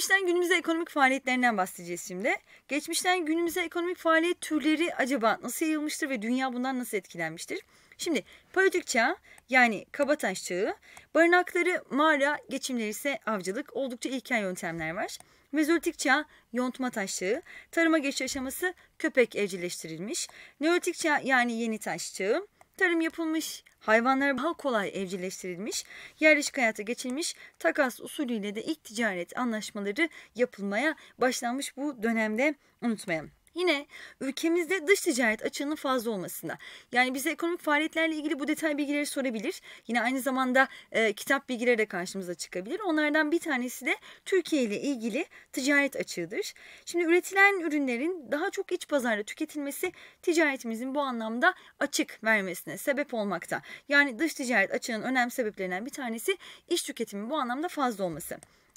Geçmişten günümüze ekonomik faaliyetlerinden bahsedeceğiz şimdi. Geçmişten günümüze ekonomik faaliyet türleri acaba nasıl yayılmıştır ve dünya bundan nasıl etkilenmiştir? Şimdi paleolitik çağ yani kabataş çağı, barınakları mağara, geçimleri ise avcılık oldukça ilkel yöntemler var. Mezolitik çağ yontma taşlığı, tarıma geçiş aşaması köpek evcilleştirilmiş. Neolitik çağ yani yeni taş çağı, tarım yapılmış, hayvanlar daha kolay evcilleştirilmiş, yerleşik hayata geçilmiş, takas usulüyle de ilk ticaret anlaşmaları yapılmaya başlanmış bu dönemde unutmayalım. Yine ülkemizde dış ticaret açığının fazla olmasında. Yani bize ekonomik faaliyetlerle ilgili bu detay bilgileri sorabilir. Yine aynı zamanda e, kitap bilgileri de karşımıza çıkabilir. Onlardan bir tanesi de Türkiye ile ilgili ticaret açığıdır. Şimdi üretilen ürünlerin daha çok iç pazarda tüketilmesi ticaretimizin bu anlamda açık vermesine sebep olmakta. Yani dış ticaret açığının önemli sebeplerinden bir tanesi iş tüketimin bu anlamda fazla olması.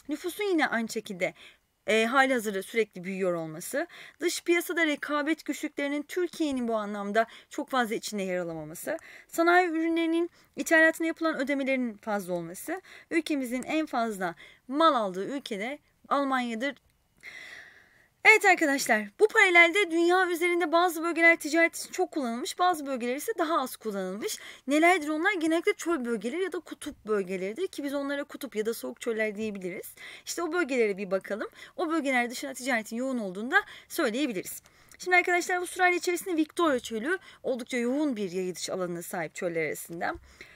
Nüfusun yine aynı şekilde e, hali hazırda sürekli büyüyor olması, dış piyasada rekabet güçlüklerinin Türkiye'nin bu anlamda çok fazla içinde yer alamaması, sanayi ürünlerinin ithalatına yapılan ödemelerin fazla olması, ülkemizin en fazla mal aldığı ülkede Almanya'dır Evet arkadaşlar bu paralelde dünya üzerinde bazı bölgeler ticaret için çok kullanılmış bazı bölgeler ise daha az kullanılmış. Nelerdir onlar? Genellikle çöl bölgeleri ya da kutup bölgeleridir ki biz onlara kutup ya da soğuk çöller diyebiliriz. İşte o bölgelere bir bakalım. O bölgeler dışında ticaretin yoğun olduğunda söyleyebiliriz. Şimdi arkadaşlar Avustralya içerisinde Victoria Çölü oldukça yoğun bir yayılış alanına sahip çöller arasında.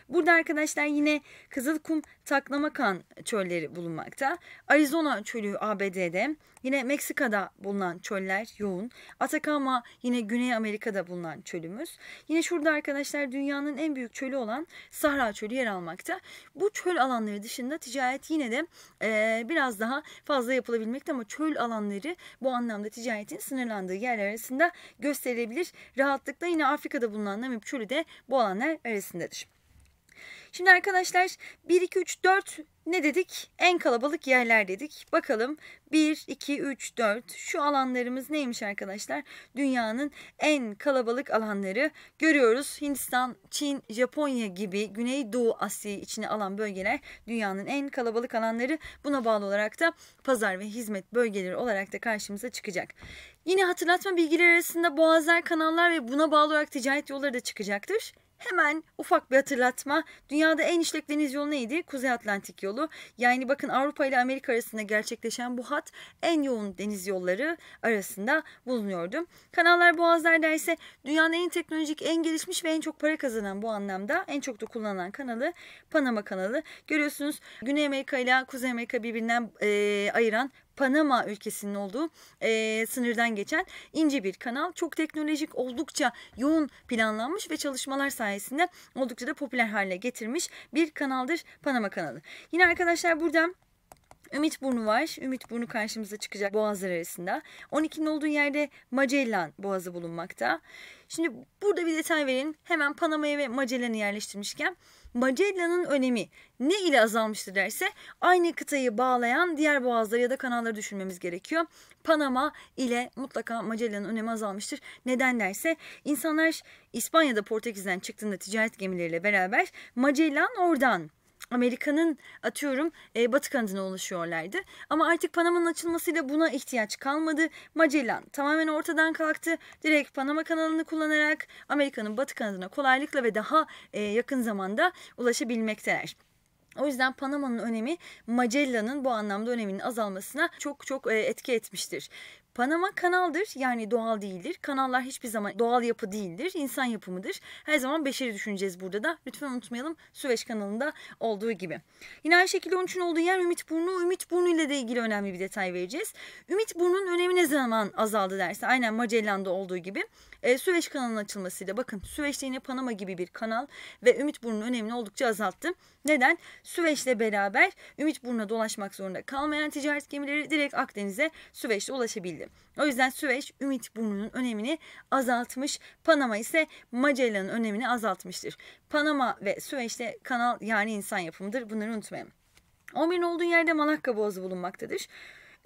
Burada arkadaşlar yine kızıl kum Taklamakan çölleri bulunmakta. Arizona çölü ABD'de. Yine Meksika'da bulunan çöller yoğun. Atakama yine Güney Amerika'da bulunan çölümüz. Yine şurada arkadaşlar dünyanın en büyük çölü olan Sahra çölü yer almakta. Bu çöl alanları dışında ticaret yine de e, biraz daha fazla yapılabilmekte ama çöl alanları bu anlamda ticaretin sınırlandığı yerler arasında gösterilebilir. Rahatlıkla yine Afrika'da bulunan Namib çölü de bu alanlar arasındadır. Şimdi arkadaşlar 1, 2, 3, 4 ne dedik? En kalabalık yerler dedik. Bakalım 1, 2, 3, 4 şu alanlarımız neymiş arkadaşlar? Dünyanın en kalabalık alanları görüyoruz. Hindistan, Çin, Japonya gibi Güneydoğu Asya'yı içine alan bölgeler dünyanın en kalabalık alanları. Buna bağlı olarak da pazar ve hizmet bölgeleri olarak da karşımıza çıkacak. Yine hatırlatma bilgileri arasında boğazlar, kanallar ve buna bağlı olarak ticaret yolları da çıkacaktır. Hemen ufak bir hatırlatma. Dünyada en işlek deniz yolu neydi? Kuzey Atlantik yolu. Yani bakın Avrupa ile Amerika arasında gerçekleşen bu hat en yoğun deniz yolları arasında bulunuyordu. Kanallar boğazlar derse dünyanın en teknolojik, en gelişmiş ve en çok para kazanan bu anlamda en çok da kullanılan kanalı Panama kanalı. Görüyorsunuz Güney Amerika ile Kuzey Amerika birbirinden e, ayıran Panama ülkesinin olduğu e, sınırdan geçen ince bir kanal. Çok teknolojik, oldukça yoğun planlanmış ve çalışmalar sayesinde oldukça da popüler hale getirmiş bir kanaldır Panama kanalı. Yine arkadaşlar buradan Ümit Burnu var. Ümit Burnu karşımıza çıkacak boğazlar arasında. 12'nin olduğu yerde Magellan Boğazı bulunmakta. Şimdi burada bir detay verin. Hemen Panama'ya ve Magellan'ı yerleştirmişken Magellan'ın önemi ne ile azalmıştır derse aynı kıtayı bağlayan diğer boğazları ya da kanalları düşünmemiz gerekiyor. Panama ile mutlaka Magellan'ın önemi azalmıştır. Neden derse insanlar İspanya'da Portekiz'den çıktığında ticaret gemileriyle beraber Magellan oradan Amerika'nın atıyorum e, batı kanadına ulaşıyorlardı. Ama artık Panama'nın açılmasıyla buna ihtiyaç kalmadı. Magellan tamamen ortadan kalktı. Direkt Panama kanalını kullanarak Amerika'nın batı kanadına kolaylıkla ve daha e, yakın zamanda ulaşabilmekteler. O yüzden Panama'nın önemi Magellan'ın bu anlamda öneminin azalmasına çok çok e, etki etmiştir. Panama kanaldır yani doğal değildir. Kanallar hiçbir zaman doğal yapı değildir. insan yapımıdır. Her zaman beşeri düşüneceğiz burada da. Lütfen unutmayalım Süveyş kanalında olduğu gibi. Yine aynı şekilde onun için olduğu yer Ümit Burnu. Ümit Burnu ile de ilgili önemli bir detay vereceğiz. Ümit Burnu'nun önemi ne zaman azaldı derse aynen Magellan'da olduğu gibi. E, Süveyş kanalının açılmasıyla bakın Süveyş'te yine Panama gibi bir kanal ve Ümit Burnu'nun önemini oldukça azalttı. Neden? Süveyş'le beraber Ümit Burnu'na dolaşmak zorunda kalmayan ticaret gemileri direkt Akdeniz'e Süveyş'te ulaşabildi. O yüzden Süveyş Ümit Burnu'nun önemini azaltmış. Panama ise Magellan'ın önemini azaltmıştır. Panama ve Süveyş'te kanal yani insan yapımıdır. Bunları unutmayın. 11'in olduğu yerde Malakka Boğazı bulunmaktadır.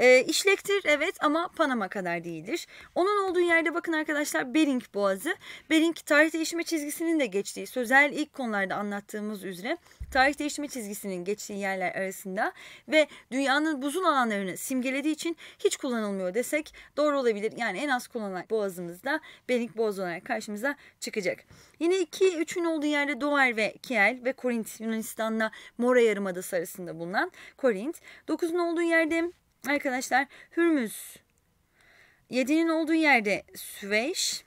E, işlektir evet ama Panama kadar değildir. Onun olduğu yerde bakın arkadaşlar Bering Boğazı. Bering tarih değişimi çizgisinin de geçtiği sözel ilk konularda anlattığımız üzere tarih değişimi çizgisinin geçtiği yerler arasında ve dünyanın buzun alanlarını simgelediği için hiç kullanılmıyor desek doğru olabilir. Yani en az kullanılan boğazımızda Bering Boğazı olarak karşımıza çıkacak. Yine iki 3ün olduğu yerde Doer ve Kiel ve Korint Yunanistan'la Mora Yarımadası arasında bulunan Korint. Dokuzun olduğu yerde Arkadaşlar Hürmüz 7'nin olduğu yerde Süveyş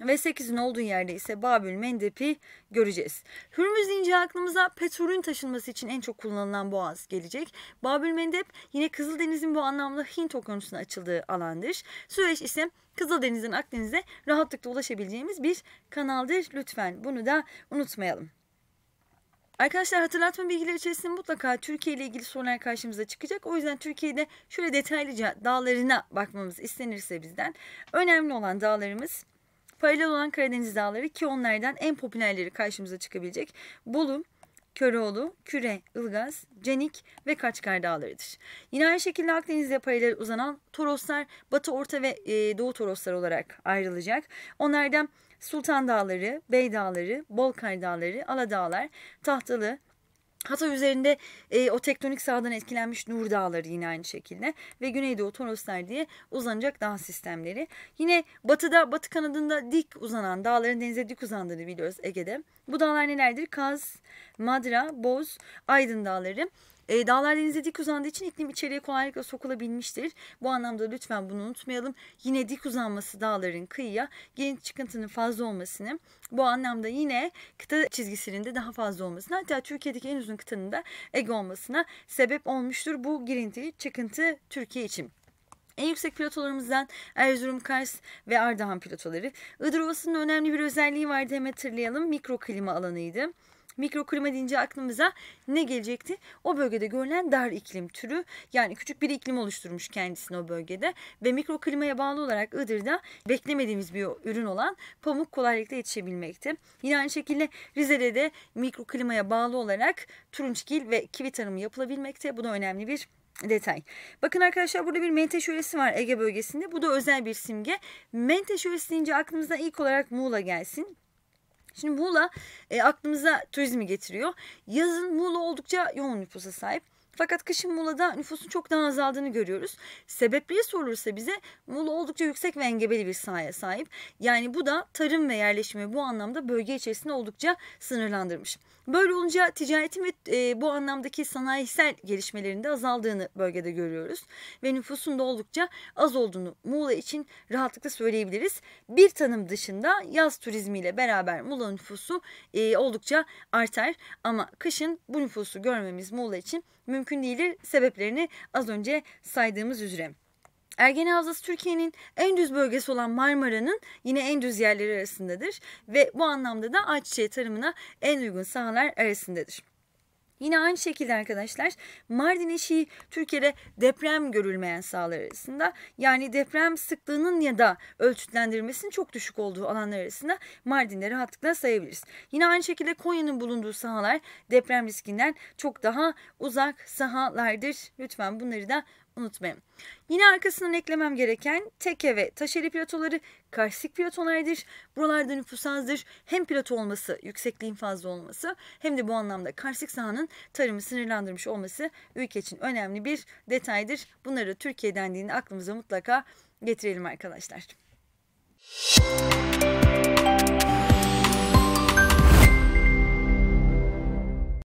ve 8'in olduğu yerde ise Babül Mendep'i göreceğiz. Hürmüz deyince aklımıza petrolün taşınması için en çok kullanılan boğaz gelecek. Babül Mendep yine Kızıldeniz'in bu anlamda Hint okyanusuna açıldığı alandır. Süveyş ise Kızıldeniz'den Akdeniz'e rahatlıkla ulaşabileceğimiz bir kanaldır. Lütfen bunu da unutmayalım. Arkadaşlar hatırlatma bilgileri içerisinde mutlaka Türkiye ile ilgili sorular karşımıza çıkacak. O yüzden Türkiye'de şöyle detaylıca dağlarına bakmamız istenirse bizden. Önemli olan dağlarımız paralel olan Karadeniz dağları ki onlardan en popülerleri karşımıza çıkabilecek. Bolu, Köroğlu, Küre, Ilgaz, Cenik ve Kaçkar dağlarıdır. Yine aynı şekilde Akdeniz'e paralel uzanan Toroslar Batı Orta ve e, Doğu Toroslar olarak ayrılacak. Onlardan Sultan Dağları, Bey Dağları, Bolkay Dağları, Aladağlar, Tahtalı, Hatta üzerinde e, o tektonik sahadan etkilenmiş Nur Dağları yine aynı şekilde ve güneyde Toroslar diye uzanacak dağ sistemleri. Yine batıda, batı kanadında dik uzanan dağların denize dik uzandığını biliyoruz Ege'de. Bu dağlar nelerdir? Kaz, Madra, Boz, Aydın Dağları e, ee, dağlar denize dik uzandığı için iklim içeriye kolaylıkla sokulabilmiştir. Bu anlamda lütfen bunu unutmayalım. Yine dik uzanması dağların kıyıya genç çıkıntının fazla olmasını bu anlamda yine kıta çizgisinin de daha fazla olmasına hatta Türkiye'deki en uzun kıtanın da Ege olmasına sebep olmuştur. Bu girinti çıkıntı Türkiye için. En yüksek platolarımızdan Erzurum, Kars ve Ardahan platoları. Iğdır Ovası'nın önemli bir özelliği vardı hem hatırlayalım. mikro klima alanıydı. Mikroklima deyince aklımıza ne gelecekti? O bölgede görülen dar iklim türü yani küçük bir iklim oluşturmuş kendisini o bölgede ve mikroklimaya bağlı olarak Iğdır'da beklemediğimiz bir ürün olan pamuk kolaylıkla yetişebilmekte. Yine aynı şekilde Rize'de de mikroklimaya bağlı olarak turunçgil ve kivi tarımı yapılabilmekte. Bu da önemli bir detay. Bakın arkadaşlar burada bir menteş öresi var Ege bölgesinde. Bu da özel bir simge. Menteş öresi deyince aklımızdan ilk olarak Muğla gelsin. Şimdi Muğla e, aklımıza turizmi getiriyor. Yazın Muğla oldukça yoğun nüfusa sahip. Fakat kışın Muğla'da nüfusun çok daha azaldığını görüyoruz. Sebepleri sorulursa bize Muğla oldukça yüksek ve engebeli bir sahaya sahip. Yani bu da tarım ve yerleşimi bu anlamda bölge içerisinde oldukça sınırlandırmış. Böyle olunca ticaretin ve e, bu anlamdaki sanayisel gelişmelerinde azaldığını bölgede görüyoruz. Ve nüfusun da oldukça az olduğunu Muğla için rahatlıkla söyleyebiliriz. Bir tanım dışında yaz turizmiyle beraber Muğla nüfusu e, oldukça artar. Ama kışın bu nüfusu görmemiz Muğla için mümkün değildir. Sebeplerini az önce saydığımız üzere. Ergene Havzası Türkiye'nin en düz bölgesi olan Marmara'nın yine en düz yerleri arasındadır ve bu anlamda da ayçiçeği tarımına en uygun sahalar arasındadır. Yine aynı şekilde arkadaşlar Mardin eşiği Türkiye'de deprem görülmeyen sahalar arasında yani deprem sıklığının ya da ölçütlendirilmesinin çok düşük olduğu alanlar arasında Mardin'de rahatlıkla sayabiliriz. Yine aynı şekilde Konya'nın bulunduğu sahalar deprem riskinden çok daha uzak sahalardır. Lütfen bunları da unutmayın. Yine arkasından eklemem gereken teke ve taşeli platoları karstik platolardır. Buralarda nüfus azdır. Hem plato olması, yüksekliğin fazla olması hem de bu anlamda karstik sahanın tarımı sınırlandırmış olması ülke için önemli bir detaydır. Bunları Türkiye'den dendiğinde aklımıza mutlaka getirelim arkadaşlar. Müzik